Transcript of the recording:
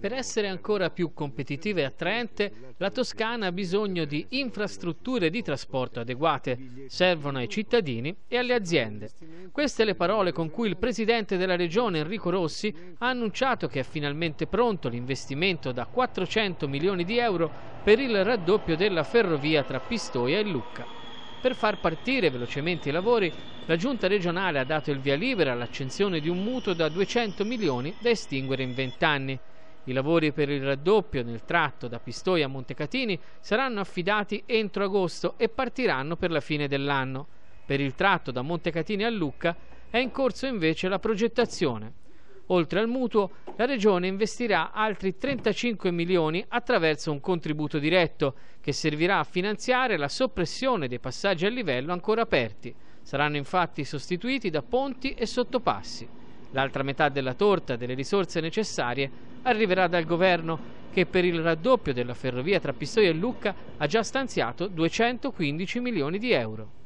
Per essere ancora più competitiva e attraente, la Toscana ha bisogno di infrastrutture di trasporto adeguate, servono ai cittadini e alle aziende. Queste le parole con cui il presidente della regione Enrico Rossi ha annunciato che è finalmente pronto l'investimento da 400 milioni di euro per il raddoppio della ferrovia tra Pistoia e Lucca. Per far partire velocemente i lavori, la Giunta regionale ha dato il via libera all'accensione di un mutuo da 200 milioni da estinguere in 20 anni. I lavori per il raddoppio nel tratto da Pistoia a Montecatini saranno affidati entro agosto e partiranno per la fine dell'anno. Per il tratto da Montecatini a Lucca è in corso invece la progettazione. Oltre al mutuo, la Regione investirà altri 35 milioni attraverso un contributo diretto che servirà a finanziare la soppressione dei passaggi a livello ancora aperti. Saranno infatti sostituiti da ponti e sottopassi. L'altra metà della torta delle risorse necessarie arriverà dal Governo che per il raddoppio della ferrovia tra Pistoia e Lucca ha già stanziato 215 milioni di euro.